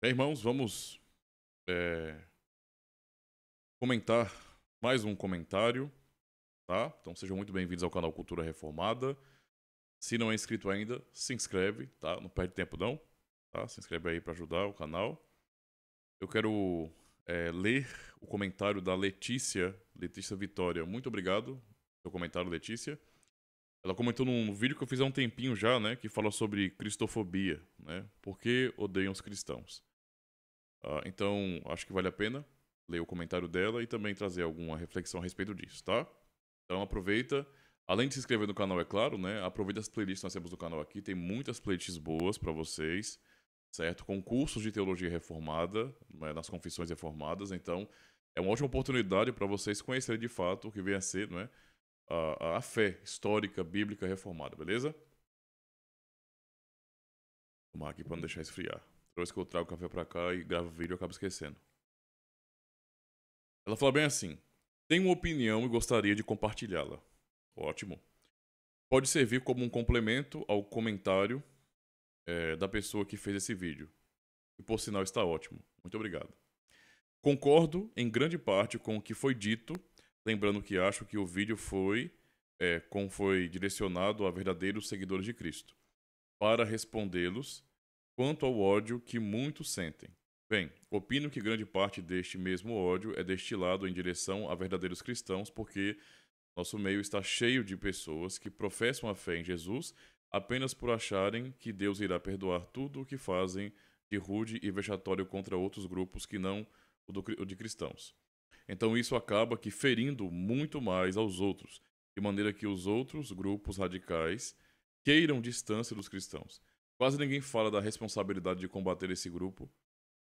Bem, irmãos, vamos é, comentar mais um comentário, tá? Então sejam muito bem-vindos ao canal Cultura Reformada. Se não é inscrito ainda, se inscreve, tá? Não perde tempo não, tá? Se inscreve aí para ajudar o canal. Eu quero é, ler o comentário da Letícia, Letícia Vitória. Muito obrigado pelo comentário, Letícia. Ela comentou num vídeo que eu fiz há um tempinho já, né? Que fala sobre cristofobia, né? Por que odeiam os cristãos? Uh, então, acho que vale a pena ler o comentário dela e também trazer alguma reflexão a respeito disso, tá? Então aproveita. Além de se inscrever no canal, é claro, né? Aproveita as playlists que nós temos no canal aqui. Tem muitas playlists boas para vocês, certo? Concursos de teologia reformada, né? nas confissões reformadas. Então, é uma ótima oportunidade para vocês conhecerem de fato o que vem a ser, né? A, a fé histórica, bíblica reformada, beleza? Vou tomar aqui para não deixar esfriar. Toda vez que eu trago o café pra cá e gravo vídeo, eu acabo esquecendo. Ela fala bem assim: Tenho uma opinião e gostaria de compartilhá-la. Ótimo. Pode servir como um complemento ao comentário é, da pessoa que fez esse vídeo. E por sinal está ótimo. Muito obrigado. Concordo em grande parte com o que foi dito, lembrando que acho que o vídeo foi, é, como foi direcionado a verdadeiros seguidores de Cristo. Para respondê-los, quanto ao ódio que muitos sentem. Bem, opino que grande parte deste mesmo ódio é destilado em direção a verdadeiros cristãos, porque nosso meio está cheio de pessoas que professam a fé em Jesus apenas por acharem que Deus irá perdoar tudo o que fazem de rude e vexatório contra outros grupos que não o, do, o de cristãos. Então isso acaba que ferindo muito mais aos outros, de maneira que os outros grupos radicais queiram distância dos cristãos. Quase ninguém fala da responsabilidade de combater esse grupo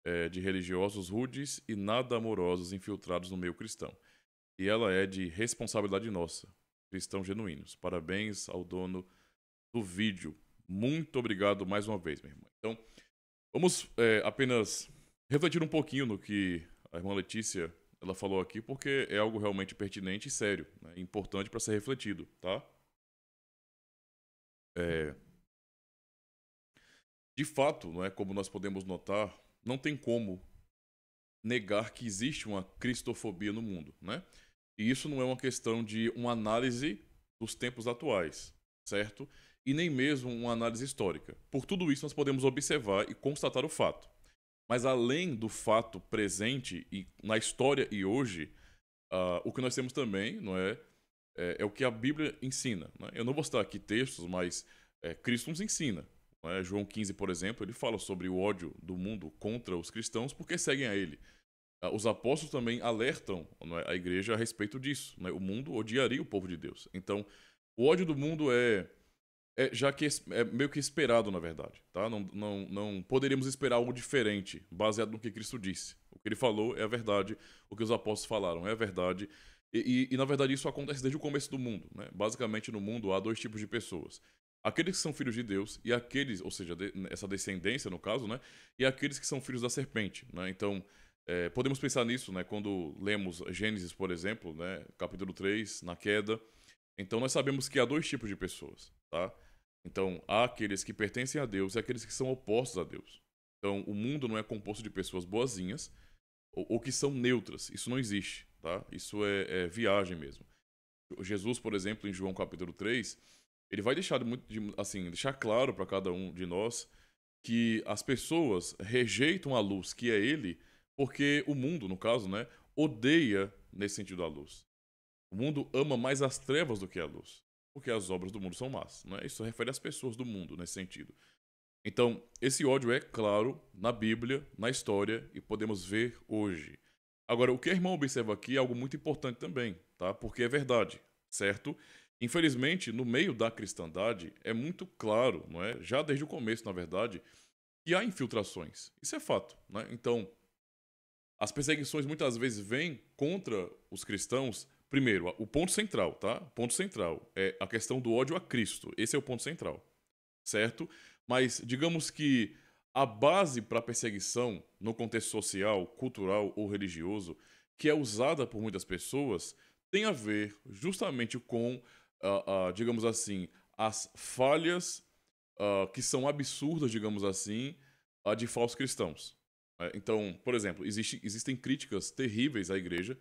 é, de religiosos rudes e nada amorosos infiltrados no meio cristão. E ela é de responsabilidade nossa, cristãos genuínos. Parabéns ao dono do vídeo. Muito obrigado mais uma vez, minha irmã. Então, vamos é, apenas refletir um pouquinho no que a irmã Letícia ela falou aqui, porque é algo realmente pertinente e sério, né? importante para ser refletido, tá? É, de fato, não é como nós podemos notar, não tem como negar que existe uma cristofobia no mundo, né? E isso não é uma questão de uma análise dos tempos atuais, certo? E nem mesmo uma análise histórica. Por tudo isso nós podemos observar e constatar o fato. Mas além do fato presente e na história e hoje, uh, o que nós temos também, não é, é, é o que a Bíblia ensina. Né? Eu não vou citar aqui textos, mas é, Cristo nos ensina é, João 15, por exemplo, ele fala sobre o ódio do mundo contra os cristãos porque seguem a ele. Ah, os apóstolos também alertam é, a igreja a respeito disso. Né? O mundo odiaria o povo de Deus. Então, o ódio do mundo é, é já que é meio que esperado, na verdade. Tá? Não, não, não poderíamos esperar algo diferente, baseado no que Cristo disse. O que ele falou é a verdade, o que os apóstolos falaram é a verdade. E, e, e na verdade, isso acontece desde o começo do mundo. Né? Basicamente, no mundo há dois tipos de pessoas: aqueles que são filhos de Deus e aqueles, ou seja, de, essa descendência no caso, né, e aqueles que são filhos da serpente, né? Então, é, podemos pensar nisso, né, quando lemos Gênesis, por exemplo, né, capítulo 3, na queda. Então, nós sabemos que há dois tipos de pessoas, tá? Então, há aqueles que pertencem a Deus e aqueles que são opostos a Deus. Então, o mundo não é composto de pessoas boazinhas ou, ou que são neutras. Isso não existe, tá? Isso é, é viagem mesmo. Jesus, por exemplo, em João capítulo 3, ele vai deixar muito, assim, deixar claro para cada um de nós que as pessoas rejeitam a luz, que é ele, porque o mundo, no caso, né, odeia nesse sentido a luz. O mundo ama mais as trevas do que a luz, porque as obras do mundo são más, é Isso refere às pessoas do mundo nesse sentido. Então, esse ódio é claro na Bíblia, na história e podemos ver hoje. Agora, o que a irmã observa aqui é algo muito importante também, tá? Porque é verdade, certo? Infelizmente, no meio da cristandade, é muito claro, não é? já desde o começo, na verdade, que há infiltrações. Isso é fato. Né? Então, as perseguições muitas vezes vêm contra os cristãos. Primeiro, o ponto central, tá? O ponto central é a questão do ódio a Cristo. Esse é o ponto central, certo? Mas digamos que a base para a perseguição no contexto social, cultural ou religioso, que é usada por muitas pessoas, tem a ver justamente com uh, uh, digamos assim, as falhas uh, que são absurdas, digamos assim, de falsos cristãos. É, então, por exemplo, existe, existem críticas terríveis à igreja.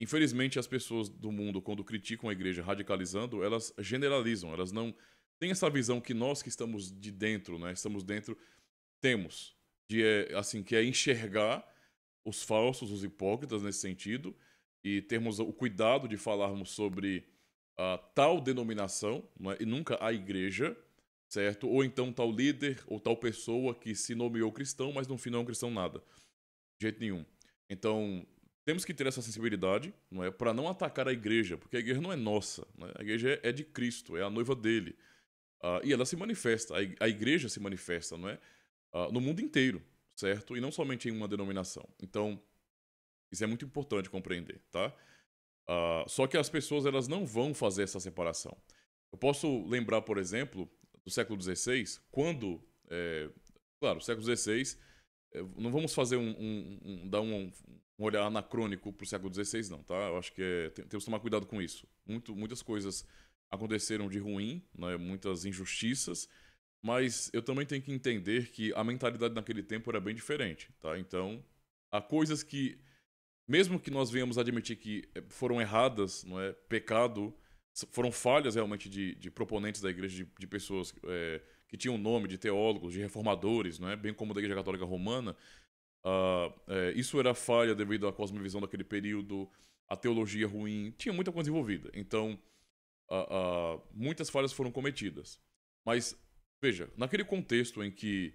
Infelizmente, as pessoas do mundo, quando criticam a igreja radicalizando, elas generalizam, elas não têm essa visão que nós que estamos de dentro, né, estamos dentro, temos, de, é, assim, que é enxergar os falsos, os hipócritas nesse sentido, e termos o cuidado de falarmos sobre tal denominação, é? e nunca a igreja, certo? Ou então tal líder ou tal pessoa que se nomeou cristão, mas no fim não é um cristão nada. De jeito nenhum. Então, temos que ter essa sensibilidade, não é, para não atacar a igreja, porque a igreja não é nossa, né? a igreja é de Cristo, é a noiva dele, uh, e ela se manifesta, a igreja se manifesta, não é, uh, no mundo inteiro, certo, e não somente em uma denominação. Então, isso é muito importante compreender, tá? Uh, só que as pessoas elas não vão fazer essa separação. Eu posso lembrar, por exemplo, do século XVI, quando, é, claro, século XVI, é, não vamos fazer um, um, um dar um, um, olhar anacrônico para o século XVI, não, tá? Eu acho que é, temos que tomar cuidado com isso. Muito, muitas coisas aconteceram de ruim, né? muitas injustiças, mas eu também tenho que entender que a mentalidade naquele tempo era bem diferente, tá? Então, há coisas que mesmo que nós venhamos admitir que eh, foram erradas, não é pecado, foram falhas realmente de, de proponentes da igreja, de, de pessoas é, que tinham nome, de teólogos, de reformadores, não é? bem como da igreja católica romana, uh, é, isso era falha devido à cosmovisão daquele período, à teologia ruim, tinha muita coisa envolvida. Então, uh, uh, muitas falhas foram cometidas. Mas, veja, naquele contexto em que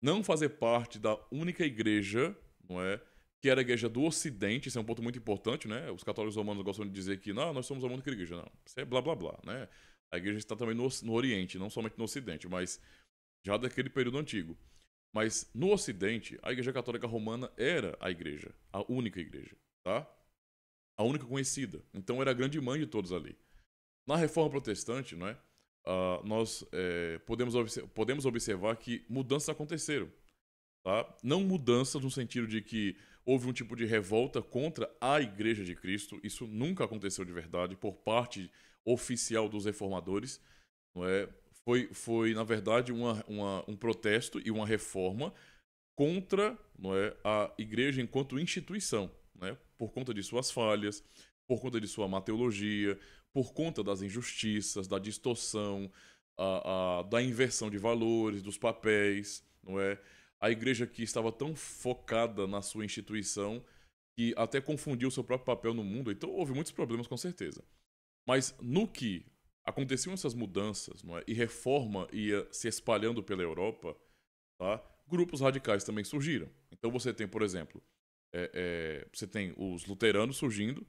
não fazer parte da única igreja, não é? que era a igreja do Ocidente, isso é um ponto muito importante, né? Os católicos romanos gostam de dizer que não, nós somos a única igreja, não. Isso é blá blá blá, né? A igreja está também no, no Oriente, não somente no Ocidente, mas já daquele período antigo. Mas no Ocidente, a Igreja Católica Romana era a igreja, a única igreja, tá? A única conhecida. Então era a grande mãe de todos ali. Na Reforma Protestante, não é? Uh, ah, nós é, podemos, obse podemos observar que mudanças aconteceram, tá? Não mudanças no sentido de que houve um tipo de revolta contra a Igreja de Cristo. Isso nunca aconteceu de verdade por parte oficial dos reformadores. Não é? foi, foi, na verdade, uma, uma, um protesto e uma reforma contra não é, a Igreja enquanto instituição, é por conta de suas falhas, por conta de sua má por conta das injustiças, da distorção, a, a, da inversão de valores, dos papéis, não é? a igreja que estava tão focada na sua instituição que até confundiu o seu próprio papel no mundo. Então houve muitos problemas, com certeza. Mas no que aconteciam essas mudanças não é? e reforma ia se espalhando pela Europa, tá? grupos radicais também surgiram. Então você tem, por exemplo, é, é, você tem os luteranos surgindo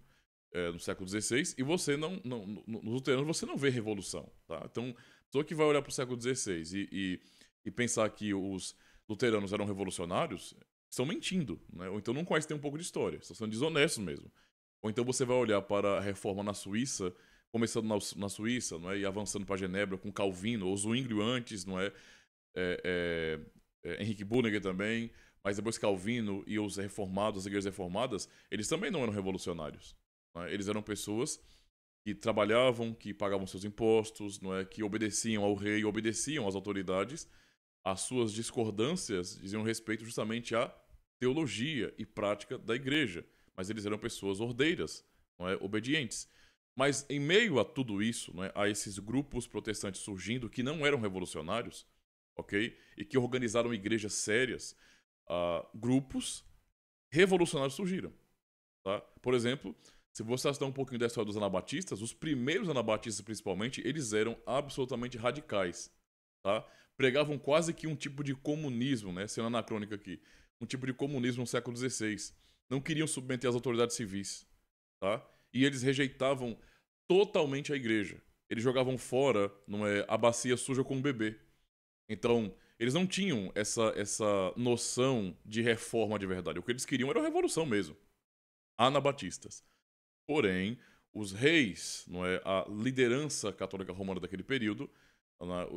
é, no século XVI e você não, não nos luteranos você não vê revolução. Tá? Então, pessoa que vai olhar para o século XVI e, e, e pensar que os luteranos eram revolucionários, estão mentindo, né? ou então não conhecem um pouco de história, estão sendo desonestos mesmo. Ou então você vai olhar para a reforma na Suíça, começando na, na Suíça, não é? e avançando para Genebra com Calvino, ou Zwinglio antes, não é? É, é? é Henrique Bunneger também, mas depois Calvino e os reformados, as igrejas reformadas, eles também não eram revolucionários. Não é? eles eram pessoas que trabalhavam, que pagavam seus impostos, não é? que obedeciam ao rei, obedeciam às autoridades, as suas discordâncias diziam respeito justamente à teologia e prática da igreja, mas eles eram pessoas ordeiras, não é? obedientes. Mas em meio a tudo isso, não é? a esses grupos protestantes surgindo que não eram revolucionários, ok? E que organizaram igrejas sérias, uh, grupos revolucionários surgiram. Tá? Por exemplo, se você estudar um pouquinho da história dos anabatistas, os primeiros anabatistas, principalmente, eles eram absolutamente radicais tá? pregavam quase que um tipo de comunismo, né? sendo anacrônica aqui, um tipo de comunismo no século XVI. Não queriam submeter as autoridades civis. Tá? E eles rejeitavam totalmente a igreja. Eles jogavam fora não é, a bacia suja com o bebê. Então, eles não tinham essa, essa noção de reforma de verdade. O que eles queriam era a revolução mesmo. Anabatistas. Porém, os reis, não é, a liderança católica romana daquele período,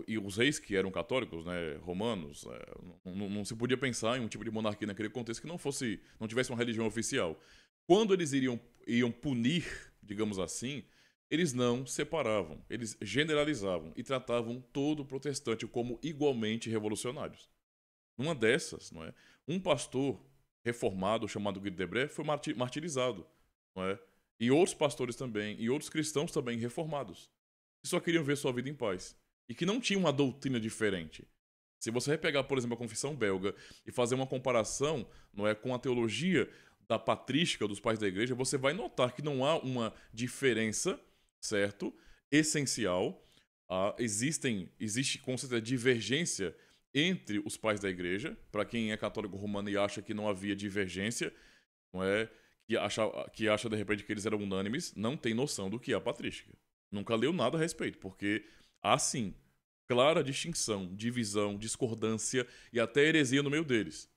e os reis que eram católicos, né, romanos, é, não, não, se podia pensar em um tipo de monarquia naquele contexto que não fosse, não tivesse uma religião oficial. Quando eles iriam, iam punir, digamos assim, eles não separavam, eles generalizavam e tratavam todo protestante como igualmente revolucionários. Numa dessas, não é, um pastor reformado chamado Guido Debré foi martirizado, não é, e outros pastores também, e outros cristãos também reformados, que só queriam ver sua vida em paz e que não tinha uma doutrina diferente. Se você pegar, por exemplo, a confissão belga e fazer uma comparação não é, com a teologia da patrística dos pais da igreja, você vai notar que não há uma diferença, certo? Essencial. Ah, existem, existe com certeza divergência entre os pais da igreja, para quem é católico romano e acha que não havia divergência, não é? Que acha, que acha de repente que eles eram unânimes, não tem noção do que é a patrística. Nunca leu nada a respeito, porque Há ah, sim clara distinção, divisão, discordância e até heresia no meio deles,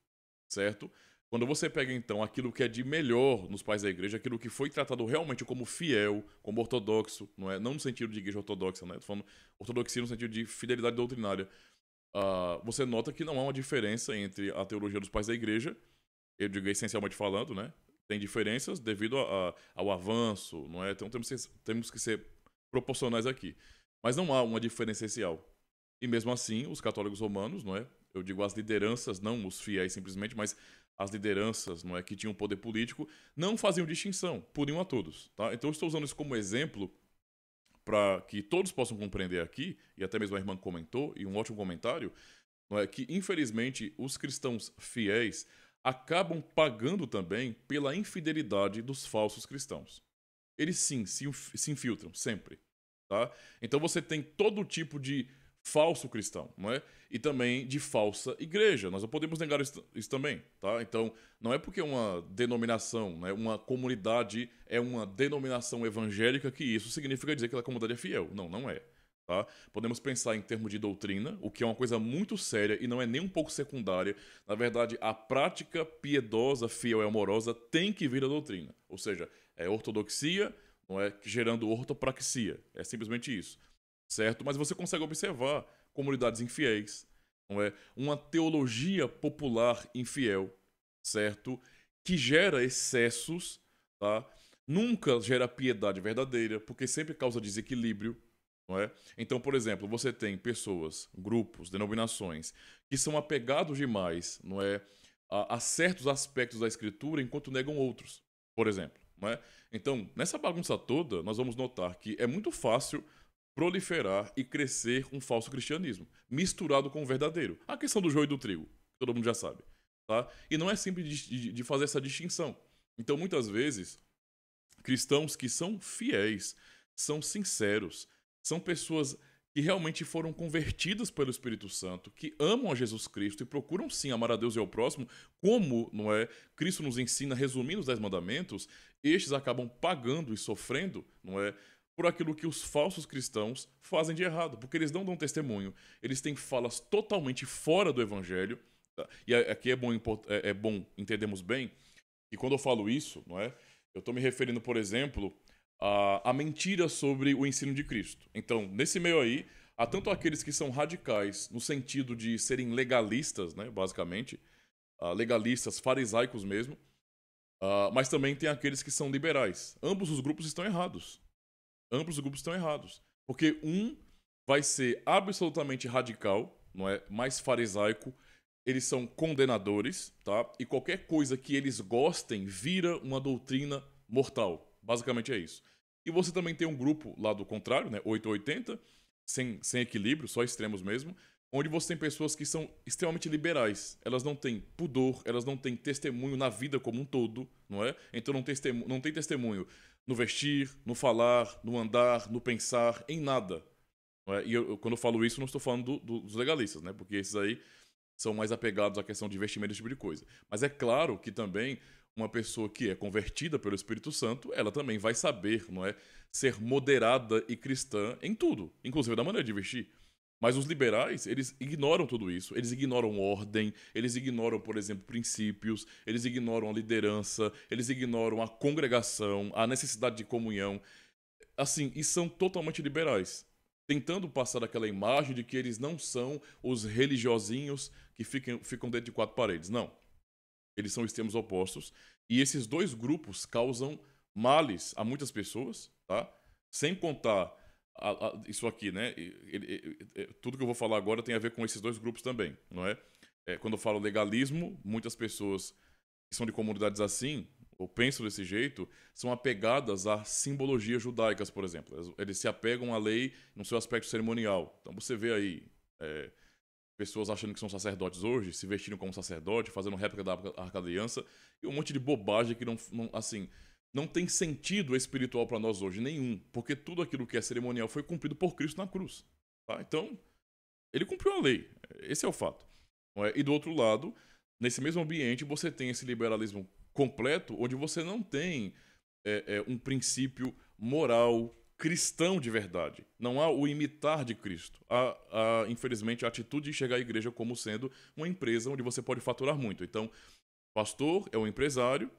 certo? Quando você pega então aquilo que é de melhor nos pais da igreja, aquilo que foi tratado realmente como fiel, como ortodoxo, não é? Não no sentido de igreja ortodoxa, né? Estou falando ortodoxia no sentido de fidelidade doutrinária. Uh, você nota que não há uma diferença entre a teologia dos pais da igreja, eu digo essencialmente falando, né? Tem diferenças devido a, a, ao avanço, não é? Então temos que, temos que ser proporcionais aqui. Mas não há uma diferença essencial. E mesmo assim, os católicos romanos, não é? Eu digo as lideranças, não os fiéis simplesmente, mas as lideranças, não é, que tinham poder político, não faziam distinção, puniam a todos, tá? Então eu estou usando isso como exemplo para que todos possam compreender aqui, e até mesmo a irmã comentou, e um ótimo comentário, não é que infelizmente os cristãos fiéis acabam pagando também pela infidelidade dos falsos cristãos. Eles sim se, se infiltram sempre. Tá? Então você tem todo tipo de falso cristão, não é? E também de falsa igreja. Nós não podemos negar isso, isso também, tá? Então, não é porque uma denominação, né, uma comunidade é uma denominação evangélica que isso significa dizer que a comunidade é fiel. Não, não é. Tá? Podemos pensar em termos de doutrina, o que é uma coisa muito séria e não é nem um pouco secundária. Na verdade, a prática piedosa, fiel e amorosa tem que vir da doutrina. Ou seja, é ortodoxia, não é gerando ortopraxia. É simplesmente isso, certo? Mas você consegue observar comunidades infiéis, não é? Uma teologia popular infiel, certo? Que gera excessos, tá? Nunca gera piedade verdadeira, porque sempre causa desequilíbrio, não é? Então, por exemplo, você tem pessoas, grupos, denominações que são apegados demais, não é, a, a certos aspectos da escritura enquanto negam outros, por exemplo. Né? Então, nessa bagunça toda, nós vamos notar que é muito fácil proliferar e crescer um falso cristianismo, misturado com o verdadeiro. A questão do joio e do trigo, que todo mundo já sabe. Tá? E não é simples de, de fazer essa distinção. Então, muitas vezes, cristãos que são fiéis, são sinceros, são pessoas que realmente foram convertidas pelo Espírito Santo, que amam a Jesus Cristo e procuram sim amar a Deus e ao próximo, como não é Cristo nos ensina, resumindo os dez mandamentos, estes acabam pagando e sofrendo, não é? Por aquilo que os falsos cristãos fazem de errado, porque eles não dão testemunho, eles têm falas totalmente fora do evangelho. Tá? E aqui é bom, é, é bom entendermos bem que quando eu falo isso, não é? Eu estou me referindo, por exemplo, a, a mentira sobre o ensino de Cristo. Então, nesse meio aí, há tanto aqueles que são radicais no sentido de serem legalistas, né, basicamente, ah, legalistas farisaicos mesmo, Uh, mas também tem aqueles que são liberais. Ambos os grupos estão errados. Ambos os grupos estão errados. Porque um vai ser absolutamente radical, não é? mais farisaico. Eles são condenadores, tá? E qualquer coisa que eles gostem vira uma doutrina mortal. Basicamente é isso. E você também tem um grupo lá do contrário, né? 880, sem, sem equilíbrio, só extremos mesmo, onde você tem pessoas que são extremamente liberais. Elas não têm pudor, elas não têm testemunho na vida como um todo, não é? Então não tem testemunho, não tem testemunho no vestir, no falar, no andar, no pensar, em nada. É? E eu, quando eu falo isso, não estou falando do, do, dos legalistas, né? Porque esses aí são mais apegados à questão de vestimento esse tipo de coisa. Mas é claro que também uma pessoa que é convertida pelo Espírito Santo, ela também vai saber, não é, ser moderada e cristã em tudo, inclusive da maneira de vestir. Mas os liberais, eles ignoram tudo isso. Eles ignoram ordem, eles ignoram, por exemplo, princípios, eles ignoram a liderança, eles ignoram a congregação, a necessidade de comunhão. Assim, e são totalmente liberais. Tentando passar aquela imagem de que eles não são os religiosinhos que ficam, ficam dentro de quatro paredes. Não. Eles são extremos opostos. E esses dois grupos causam males a muitas pessoas, tá? Sem contar a, a, isso aqui, né? Ele, ele, ele, tudo que eu vou falar agora tem a ver com esses dois grupos também, não é? é quando eu falo legalismo, muitas pessoas que são de comunidades assim, ou pensam desse jeito, são apegadas a simbologias judaicas, por exemplo. Eles se apegam à lei no seu aspecto cerimonial. Então você vê aí é, pessoas achando que são sacerdotes hoje, se vestindo como sacerdote, fazendo réplica da Arca da Aliança, e um monte de bobagem que não, não assim, não tem sentido espiritual para nós hoje nenhum, porque tudo aquilo que é cerimonial foi cumprido por Cristo na cruz. Tá? Então, ele cumpriu a lei. Esse é o fato. É? E do outro lado, nesse mesmo ambiente, você tem esse liberalismo completo, onde você não tem é, é, um princípio moral cristão de verdade. Não há o imitar de Cristo. Há, há, infelizmente, a atitude de chegar à igreja como sendo uma empresa onde você pode faturar muito. Então, pastor é um empresário,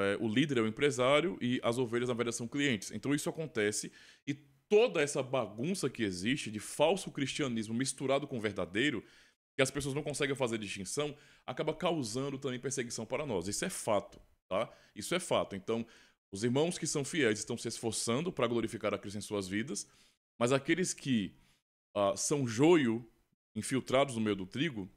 é? O líder é o empresário e as ovelhas, na verdade, são clientes. Então isso acontece e toda essa bagunça que existe de falso cristianismo misturado com verdadeiro, que as pessoas não conseguem fazer distinção, acaba causando também perseguição para nós. Isso é fato, tá? Isso é fato. Então, os irmãos que são fiéis estão se esforçando para glorificar a Cristo em suas vidas, mas aqueles que ah, são joio, infiltrados no meio do trigo,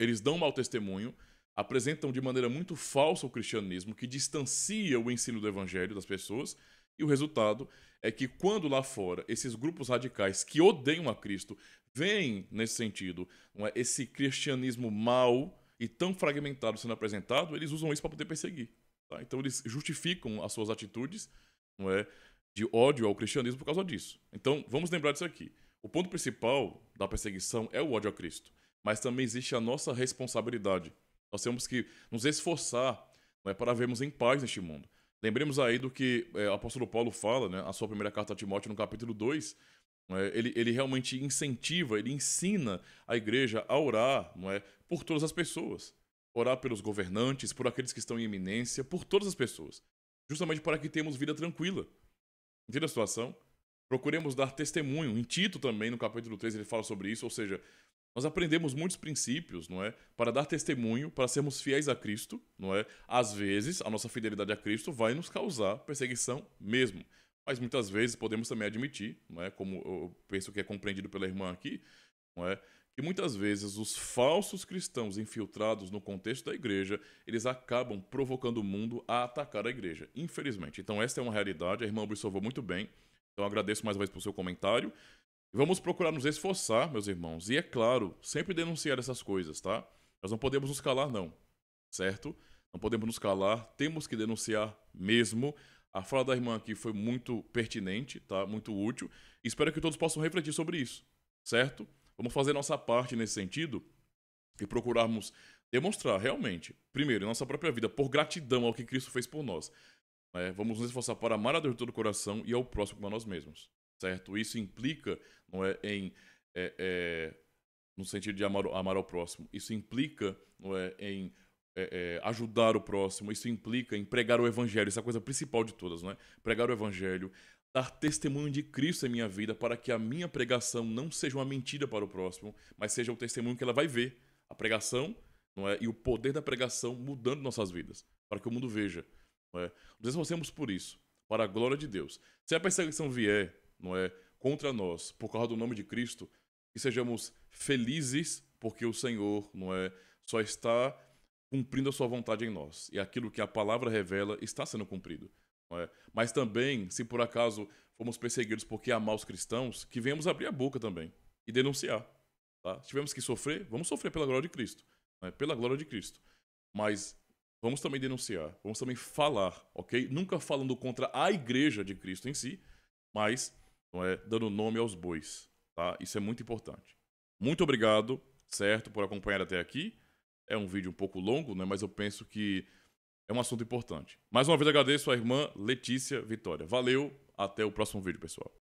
eles dão mau testemunho apresentam de maneira muito falsa o cristianismo, que distancia o ensino do evangelho das pessoas, e o resultado é que quando lá fora esses grupos radicais que odeiam a Cristo veem nesse sentido é, esse cristianismo mau e tão fragmentado sendo apresentado, eles usam isso para poder perseguir. Tá? Então eles justificam as suas atitudes não é, de ódio ao cristianismo por causa disso. Então vamos lembrar disso aqui. O ponto principal da perseguição é o ódio a Cristo, mas também existe a nossa responsabilidade nós temos que nos esforçar né, para vermos em paz neste mundo. Lembremos aí do que é, o apóstolo Paulo fala, né, a sua primeira carta a Timóteo, no capítulo 2. É, né, ele, ele realmente incentiva, ele ensina a igreja a orar não é, por todas as pessoas. Orar pelos governantes, por aqueles que estão em eminência, por todas as pessoas. Justamente para que tenhamos vida tranquila. Entende a situação? Procuremos dar testemunho. Em Tito também, no capítulo 3, ele fala sobre isso, ou seja, nós aprendemos muitos princípios, não é? Para dar testemunho, para sermos fiéis a Cristo, não é? Às vezes, a nossa fidelidade a Cristo vai nos causar perseguição mesmo. Mas muitas vezes podemos também admitir, não é? Como eu penso que é compreendido pela irmã aqui, não é? Que muitas vezes os falsos cristãos infiltrados no contexto da igreja, eles acabam provocando o mundo a atacar a igreja, infelizmente. Então, essa é uma realidade, a irmã observou muito bem. Então, agradeço mais uma vez pelo seu comentário vamos procurar nos esforçar, meus irmãos, e é claro, sempre denunciar essas coisas, tá? Nós não podemos nos calar, não, certo? Não podemos nos calar, temos que denunciar mesmo. A fala da irmã aqui foi muito pertinente, tá? Muito útil. Espero que todos possam refletir sobre isso, certo? Vamos fazer nossa parte nesse sentido e procurarmos demonstrar realmente, primeiro, em nossa própria vida, por gratidão ao que Cristo fez por nós. Né? Vamos nos esforçar para amar a Deus de todo o coração e ao próximo como a nós mesmos certo? Isso implica não é, em é, é, no sentido de amar, amar ao próximo. Isso implica não é, em é, é, ajudar o próximo. Isso implica em pregar o evangelho. essa é a coisa principal de todas, não é? Pregar o evangelho, dar testemunho de Cristo em minha vida para que a minha pregação não seja uma mentira para o próximo, mas seja o testemunho que ela vai ver. A pregação não é? e o poder da pregação mudando nossas vidas, para que o mundo veja. Não é? Nos esforcemos por isso, para a glória de Deus. Se a perseguição vier, não é? Contra nós, por causa do nome de Cristo, que sejamos felizes, porque o Senhor, não é? Só está cumprindo a sua vontade em nós. E aquilo que a palavra revela está sendo cumprido. É? Mas também, se por acaso fomos perseguidos porque há maus cristãos, que venhamos abrir a boca também e denunciar. Tá? Se tivermos que sofrer, vamos sofrer pela glória de Cristo. É? Pela glória de Cristo. Mas vamos também denunciar, vamos também falar, ok? Nunca falando contra a igreja de Cristo em si, mas não é dando nome aos bois, tá? Isso é muito importante. Muito obrigado, certo, por acompanhar até aqui. É um vídeo um pouco longo, né? Mas eu penso que é um assunto importante. Mais uma vez agradeço à irmã Letícia Vitória. Valeu, até o próximo vídeo, pessoal.